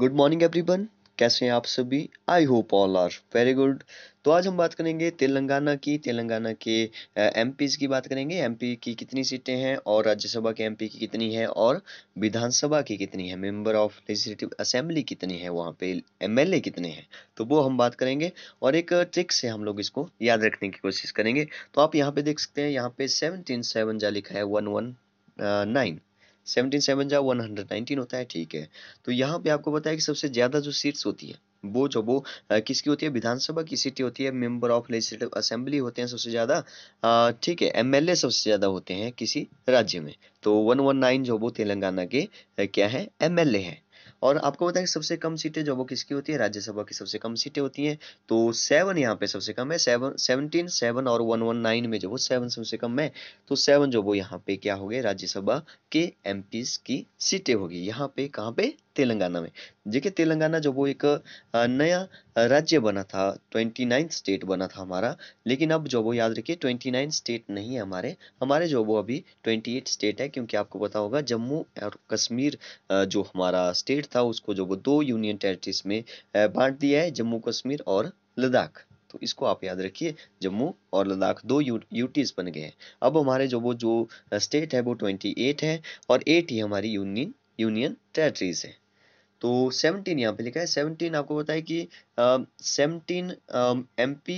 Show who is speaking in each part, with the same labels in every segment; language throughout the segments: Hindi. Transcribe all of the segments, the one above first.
Speaker 1: गुड मॉर्निंग एवरीवन कैसे हैं आप सभी I hope all are very good तो आज हम बात करेंगे तेलंगाना की तेलंगाना के एम की बात करेंगे एम की कितनी सीटें हैं और राज्यसभा के एम की कितनी है और विधानसभा की कितनी है मेंबर ऑफ लेजिस्लेटिव असेंबली कितनी है वहाँ पे एम कितने हैं तो वो हम बात करेंगे और एक ट्रिक से हम लोग इसको याद रखने की कोशिश करेंगे तो आप यहाँ पे देख सकते हैं यहाँ पे सेवनटीन सेवन जा लिखा है one one nine seventeen seven जा वन हंड्रेड नाइनटीन होता है ठीक है तो यहाँ पे आपको पता है कि सबसे ज़्यादा जो सीट्स होती है वो जो वो किसकी होती है विधानसभा की सीटें होती है मेंबर ऑफ लेजिस्लेटिव असेंबली होते हैं सबसे ज़्यादा ठीक है एमएलए सबसे ज़्यादा होते हैं किसी राज्य में तो वन वन नाइन जो वो तेलंगाना के क्या है एमएलए है और आपको बताएं सबसे कम सीटें जो वो किसकी होती है राज्यसभा की सबसे कम सीटें होती हैं तो सेवन यहाँ पे सबसे कम है सेवन सेवनटीन सेवन और वन वन नाइन में जो वो सेवन सबसे कम है तो सेवन जो वो यहाँ पे क्या हो गए राज्यसभा के एम की सीटें होगी यहाँ पे कहाँ पे तेलंगाना में देखिए तेलंगाना जो वो एक नया राज्य बना था ट्वेंटी नाइन्थ स्टेट बना था हमारा लेकिन अब जो वो याद रखिए ट्वेंटी नाइन स्टेट नहीं है हमारे हमारे जो वो अभी ट्वेंटी एट स्टेट है क्योंकि आपको पता होगा जम्मू और कश्मीर जो हमारा स्टेट था उसको जो वो दो यूनियन टेरिटरीज में बांट दिया है जम्मू कश्मीर और लद्दाख तो इसको आप याद रखिए जम्मू और लद्दाख दो यू, यूटीज बन गए हैं अब हमारे जो वो जो स्टेट है वो ट्वेंटी एट है और एट ही हमारी यूनियन यूनियन टेरिटरीज है तो सेवनटीन यहाँ पे लिखा है सेवनटीन आपको बताया कि सेवनटीन एम पी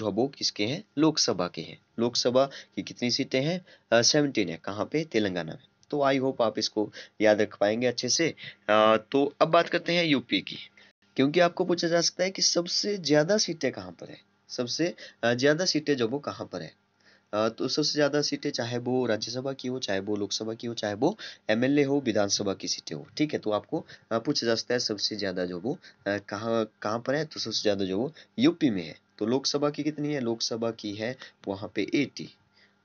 Speaker 1: जो वो किसके हैं लोकसभा के हैं लोकसभा की कितनी सीटें हैं सेवनटीन है कहाँ पे तेलंगाना में तो आई होप आप इसको याद रख पाएंगे अच्छे से आ, तो अब बात करते हैं यूपी की क्योंकि आपको पूछा जा सकता है कि सबसे ज्यादा सीटें कहाँ पर है सबसे ज्यादा सीटें जो वो कहाँ पर है तो सबसे ज़्यादा सीटें चाहे वो राज्यसभा की हो चाहे वो लोकसभा की हो चाहे वो एमएलए हो विधानसभा की सीटें हो ठीक है तो आपको पूछा जा सकता है सबसे ज़्यादा जो वो कहाँ कहाँ पर है तो सबसे ज़्यादा जो वो यूपी में है तो लोकसभा की कितनी है लोकसभा की है वहाँ पे एटी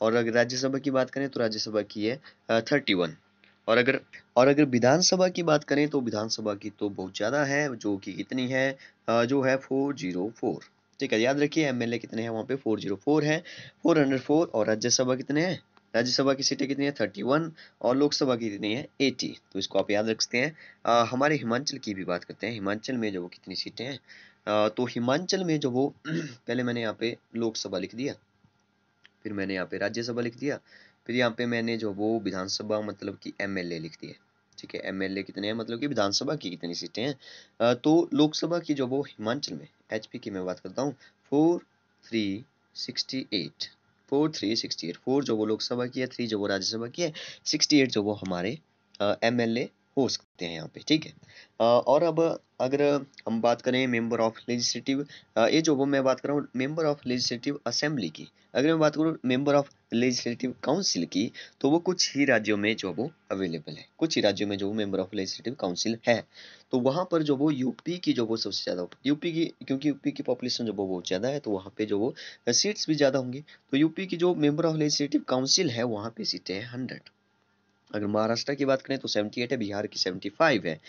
Speaker 1: और अगर राज्यसभा की बात करें तो राज्यसभा की है थर्टी वन और अगर और अगर विधानसभा की बात करें तो विधानसभा की तो बहुत ज़्यादा है जो कि कितनी है जो है फोर जीरो फोर ठीक है याद रखिए एमएलए कितने हैं वहाँ पे 404 हैं 404 और राज्यसभा कितने हैं राज्यसभा की सीटें कितनी है 31 और लोकसभा की कितनी है 80 तो इसको आप याद रखते हैं आ, हमारे हिमाचल की भी बात करते हैं हिमाचल में जो वो कितनी सीटें हैं आ, तो हिमाचल में जो वो पहले मैंने यहाँ पे लोकसभा लिख दिया फिर मैंने यहाँ पे राज्यसभा लिख दिया फिर यहाँ पे मैंने जो वो विधानसभा मतलब कि एम लिख दिया ठीक है एमएलए कितने हैं मतलब कि विधानसभा की कितनी सीटें हैं तो लोकसभा की जो वो हिमाचल में एचपी की मैं बात करता हूँ four three sixty eight four three sixty eight four जो वो लोकसभा की है थ्री जो वो राज्यसभा की है सिक्सटी एट जो वो हमारे एम एल ए हो सकते हैं यहाँ पे ठीक है और अब अगर हम बात करें मेंबर ऑफ लेजिस्टिव ये जो वो मैं बात कर रहा हूँ मेंबर ऑफ लेजिस्टिव असेंबली की अगर मैं बात करूँ मेंबर ऑफ लेजिस्टिव काउंसिल की तो वो कुछ ही राज्यों में जो वो अवेलेबल है कुछ ही राज्यों में जो वो मेंबर ऑफ लेजिस्टिव काउंसिल है तो वहाँ पर जो वो यूपी की जो वो सबसे ज़्यादा यूपी की क्योंकि यूपी की पॉपुलेशन जो वो बहुत ज़्यादा है तो वहाँ पर जो वो सीट्स भी ज़्यादा होंगी तो यूपी की जो मेम्बर ऑफ लेजिस्टिव काउंसिल है वहाँ पे सीटें हैं हंड्रेड अगर महाराष्ट्र की बात करें तो 78 है बिहार की 75 है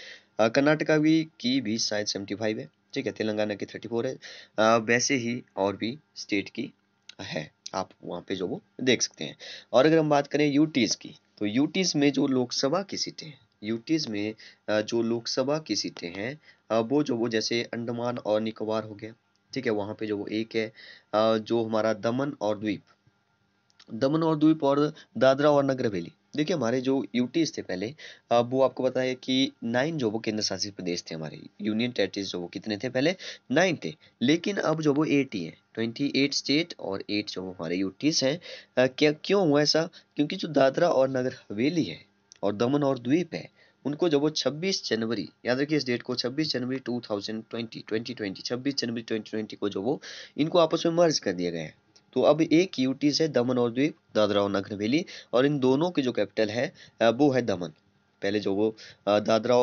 Speaker 1: कर्नाटका भी की भी शायद 75 है ठीक है तेलंगाना की 34 है आ, वैसे ही और भी स्टेट की है आप वहाँ पे जो वो देख सकते हैं और अगर हम बात करें यूटीज़ की तो यूटीज़ में जो लोकसभा की सीटें हैं यूटीज़ में जो लोकसभा की सीटें हैं वो जो वो जैसे अंडमान और निकोबार हो गया ठीक है वहाँ पे जो वो एक है जो हमारा दमन और द्वीप दमन और द्वीप और दादरा और नगर हवेली देखिए हमारे जो यूटीज थे पहले अब वो आपको बताया कि नाइन जो वो केंद्र शासित प्रदेश थे हमारे यूनियन टेरेटरीज जो वो कितने थे पहले नाइन थे लेकिन अब जो वो एट ही है ट्वेंटी एट स्टेट और एट जो हमारे यूटीज हैं क्या क्यों हुआ ऐसा क्योंकि जो दादरा और नगर हवेली है और दमन और द्वीप है उनको जब वो 26 जनवरी याद रखिए इस डेट को 26 जनवरी 2020 2020 26 जनवरी 2020 को जो वो इनको आपस में मर्ज कर दिया गया है तो अब एक यूटीज है दमन और द्वीप दादरा और नगर हवेली और इन दोनों की जो कैपिटल है वो है दमन पहले जो वो दादरा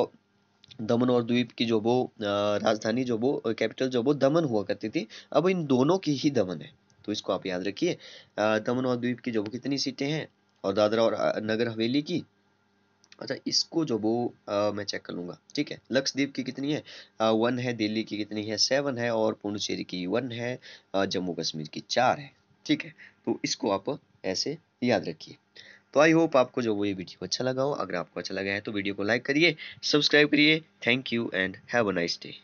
Speaker 1: दमन और द्वीप की जो वो राजधानी जो वो कैपिटल जो वो दमन हुआ करती थी अब इन दोनों की ही दमन है तो इसको आप याद रखिए दमन और द्वीप की जो वो कितनी सीटें हैं और दादरा और नगर हवेली की अच्छा इसको जो वो आ, मैं चेक कर लूँगा ठीक है लक्षद्वीप की कितनी है आ, वन है दिल्ली की कितनी है सेवन है और पुडुचेरी की वन है जम्मू कश्मीर की चार है ठीक है तो इसको आप ऐसे याद रखिए तो आई होप आपको जो वो ये वीडियो अच्छा लगा हो अगर आपको अच्छा लगा है तो वीडियो को लाइक करिए सब्सक्राइब करिए thank you and have a nice day